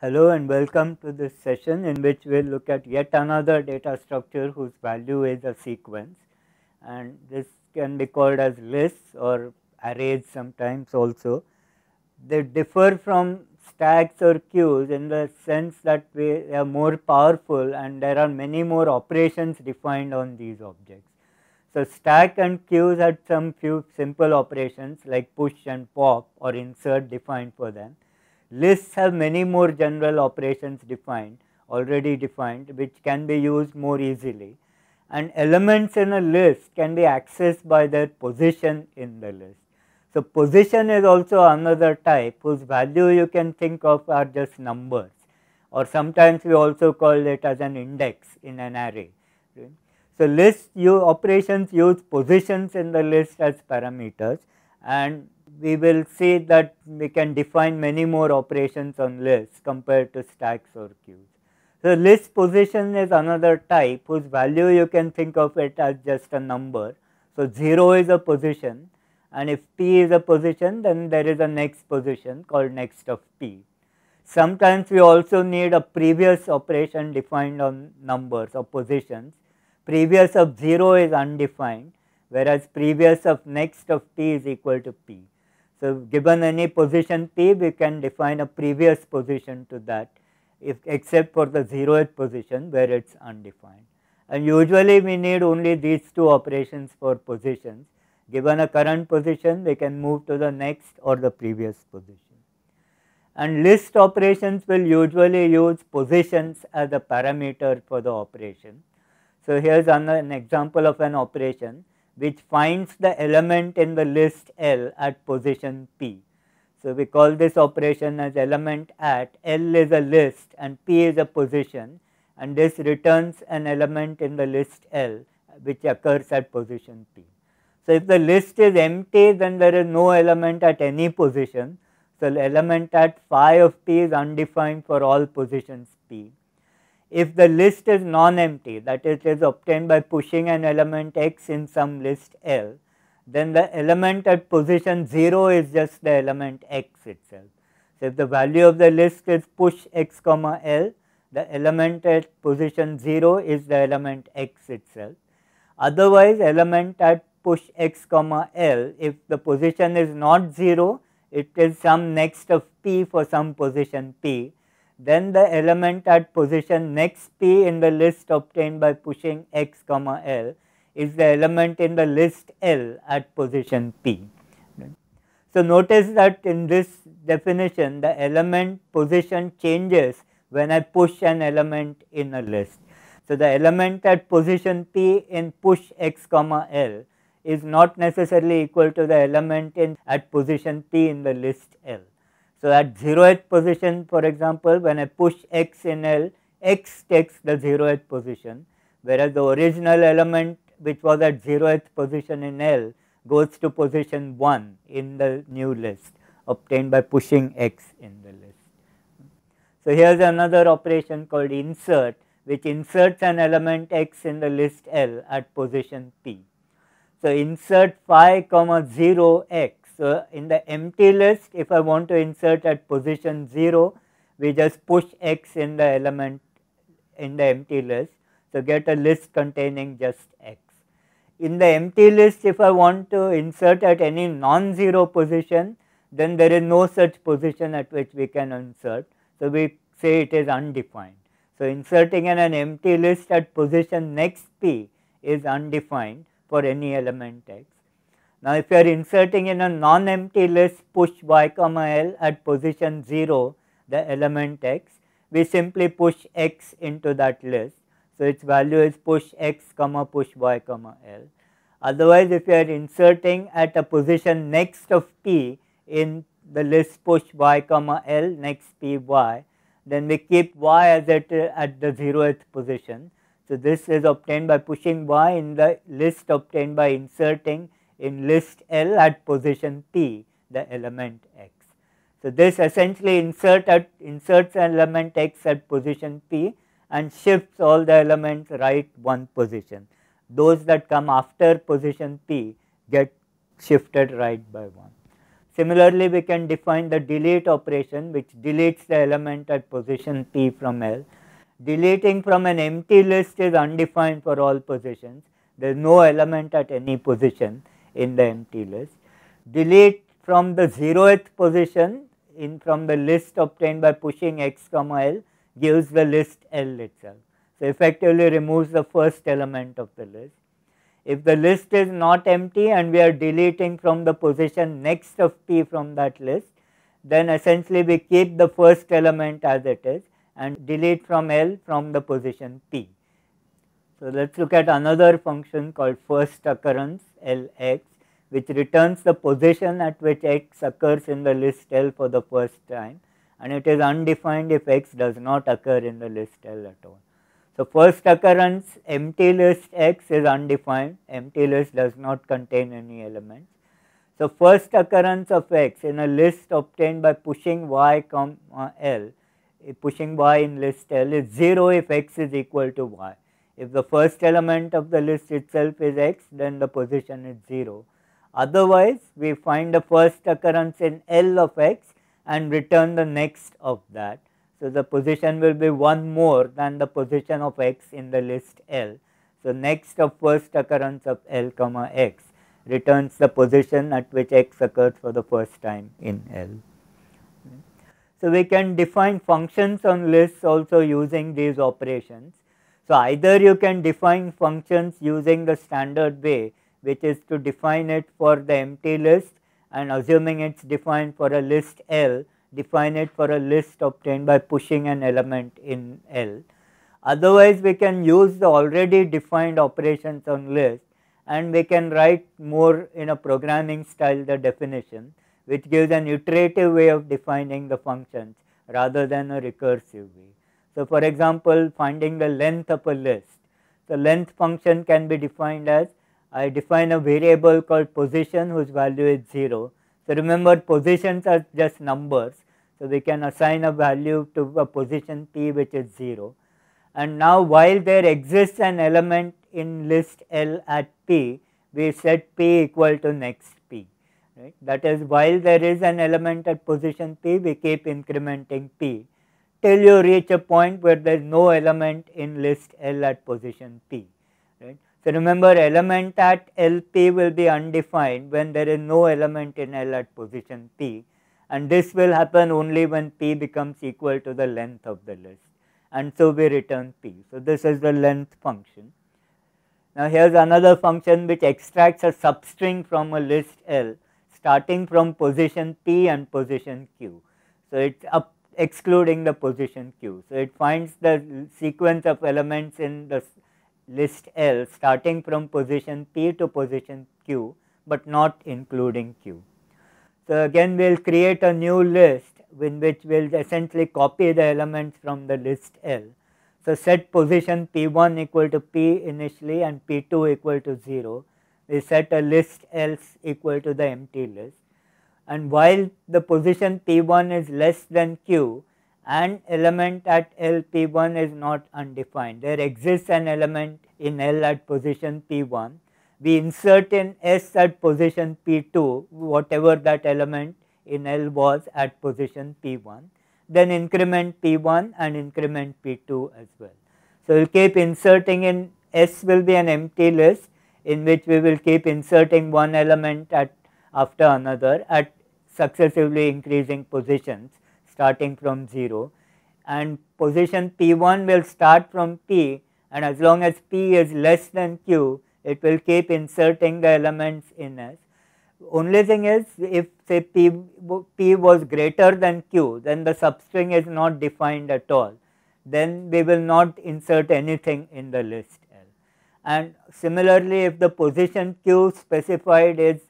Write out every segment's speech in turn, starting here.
Hello and welcome to this session in which we will look at yet another data structure whose value is a sequence and this can be called as lists or arrays sometimes also. They differ from stacks or queues in the sense that they are more powerful and there are many more operations defined on these objects. So, stack and queues had some few simple operations like push and pop or insert defined for them Lists have many more general operations defined, already defined, which can be used more easily. And elements in a list can be accessed by their position in the list. So, position is also another type whose value you can think of are just numbers or sometimes we also call it as an index in an array. So, list you operations use positions in the list as parameters and we will see that we can define many more operations on lists compared to stacks or queues. So, list position is another type whose value you can think of it as just a number. So, 0 is a position and if p is a position then there is a next position called next of p. Sometimes we also need a previous operation defined on numbers or positions. Previous of 0 is undefined whereas previous of next of p is equal to p. So, given any position p we can define a previous position to that if except for the zeroth position where it is undefined. And usually we need only these two operations for positions given a current position we can move to the next or the previous position. And list operations will usually use positions as a parameter for the operation. So, here is an example of an operation which finds the element in the list L at position P. So, we call this operation as element at, L is a list and P is a position and this returns an element in the list L which occurs at position P. So, if the list is empty then there is no element at any position. So, element at phi of P is undefined for all positions P if the list is non-empty that is, is obtained by pushing an element x in some list L then the element at position 0 is just the element x itself. So, if the value of the list is push x comma L the element at position 0 is the element x itself. Otherwise element at push x comma L if the position is not 0 it is some next of p for some position p then the element at position next p in the list obtained by pushing x comma l is the element in the list L at position p. So, notice that in this definition the element position changes when I push an element in a list. So, the element at position p in push x comma l is not necessarily equal to the element in at position p in the list L. So, at 0th position for example, when I push x in L, x takes the 0th position whereas the original element which was at 0th position in L goes to position 1 in the new list obtained by pushing x in the list. So, here is another operation called insert which inserts an element x in the list L at position P. So, insert phi comma 0 x so, in the empty list if I want to insert at position 0 we just push x in the element in the empty list. So, get a list containing just x. In the empty list if I want to insert at any non-zero position then there is no such position at which we can insert. So, we say it is undefined. So, inserting in an empty list at position next p is undefined for any element x now, if you are inserting in a non-empty list push y comma l at position 0 the element x, we simply push x into that list. So, its value is push x comma push y comma l. Otherwise, if you are inserting at a position next of p in the list push y comma l next p y, then we keep y as it at the 0th position. So, this is obtained by pushing y in the list obtained by inserting in list L at position P the element x. So, this essentially insert at, inserts an element x at position P and shifts all the elements right one position. Those that come after position P get shifted right by 1. Similarly, we can define the delete operation which deletes the element at position P from L. Deleting from an empty list is undefined for all positions, there is no element at any position in the empty list, delete from the 0th position in from the list obtained by pushing x comma l gives the list L itself. So, effectively removes the first element of the list. If the list is not empty and we are deleting from the position next of p from that list, then essentially we keep the first element as it is and delete from L from the position p. So, let us look at another function called first occurrence Lx which returns the position at which x occurs in the list L for the first time and it is undefined if x does not occur in the list L at all. So, first occurrence empty list x is undefined, empty list does not contain any elements. So, first occurrence of x in a list obtained by pushing y comma L, pushing y in list L is 0 if x is equal to y. If the first element of the list itself is x, then the position is 0. Otherwise, we find the first occurrence in L of x and return the next of that. So, the position will be one more than the position of x in the list L. So, next of first occurrence of L comma x returns the position at which x occurred for the first time in L. So, we can define functions on lists also using these operations. So, either you can define functions using the standard way which is to define it for the empty list and assuming it is defined for a list L, define it for a list obtained by pushing an element in L. Otherwise, we can use the already defined operations on list and we can write more in a programming style the definition which gives an iterative way of defining the functions rather than a recursive way. So, for example, finding the length of a list. The length function can be defined as I define a variable called position whose value is 0. So, remember positions are just numbers. So, we can assign a value to a position p which is 0. And now while there exists an element in list L at p, we set p equal to next p. Right? That is while there is an element at position p, we keep incrementing p till you reach a point where there is no element in list L at position P. Right? So, remember element at LP will be undefined when there is no element in L at position P and this will happen only when P becomes equal to the length of the list and so we return P. So, this is the length function. Now, here is another function which extracts a substring from a list L starting from position P and position Q. So, it is up excluding the position q. So, it finds the sequence of elements in the list L starting from position P to position q, but not including q. So, again we will create a new list in which we will essentially copy the elements from the list L. So, set position P1 equal to P initially and P2 equal to 0, we set a list L equal to the empty list and while the position P1 is less than Q, an element at L P1 is not undefined. There exists an element in L at position P1. We insert in S at position P2 whatever that element in L was at position P1, then increment P1 and increment P2 as well. So, we will keep inserting in S will be an empty list in which we will keep inserting one element at after another at successively increasing positions starting from 0 and position P1 will start from P and as long as P is less than Q it will keep inserting the elements in S. Only thing is if say P, P was greater than Q then the substring is not defined at all then we will not insert anything in the list L. And similarly if the position Q specified is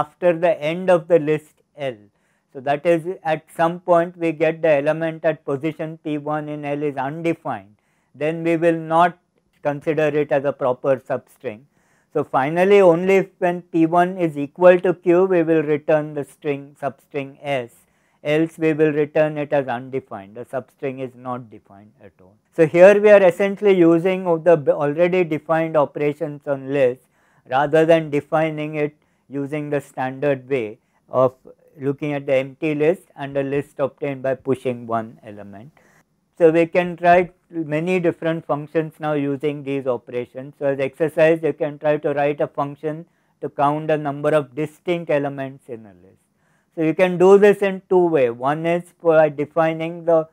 after the end of the list L. So, that is at some point we get the element at position P1 in L is undefined, then we will not consider it as a proper substring. So, finally, only when P1 is equal to Q we will return the string substring S else we will return it as undefined the substring is not defined at all. So, here we are essentially using the already defined operations on lists rather than defining it using the standard way of looking at the empty list and a list obtained by pushing one element. So we can write many different functions now using these operations. So as exercise you can try to write a function to count the number of distinct elements in a list. So you can do this in two ways. One is for defining the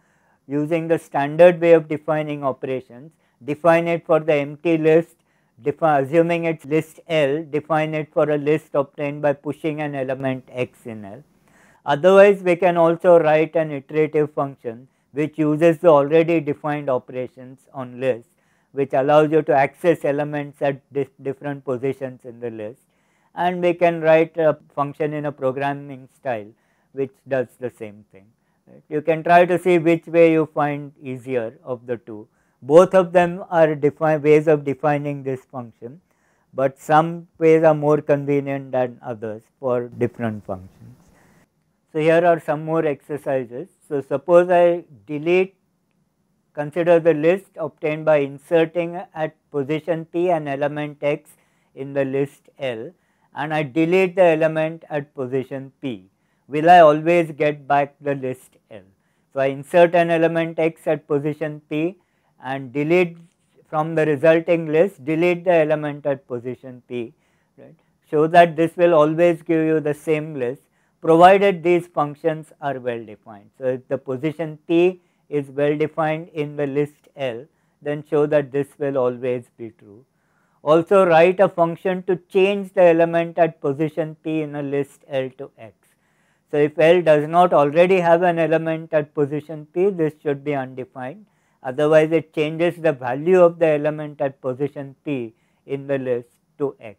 using the standard way of defining operations, define it for the empty list, assuming it's list L, define it for a list obtained by pushing an element X in L. Otherwise, we can also write an iterative function which uses the already defined operations on list which allows you to access elements at different positions in the list and we can write a function in a programming style which does the same thing. You can try to see which way you find easier of the two. Both of them are ways of defining this function, but some ways are more convenient than others for different functions. So, here are some more exercises. So, suppose I delete, consider the list obtained by inserting at position p an element x in the list L and I delete the element at position p. Will I always get back the list L? So, I insert an element x at position p and delete from the resulting list, delete the element at position p, right. Show that this will always give you the same list provided these functions are well defined. So, if the position T is well defined in the list L, then show that this will always be true. Also write a function to change the element at position P in a list L to X. So, if L does not already have an element at position P, this should be undefined. Otherwise, it changes the value of the element at position P in the list to X.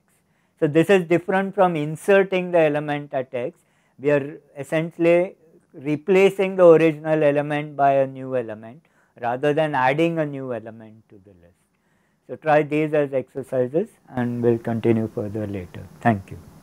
So, this is different from inserting the element at X we are essentially replacing the original element by a new element rather than adding a new element to the list. So try these as exercises and we will continue further later. Thank you.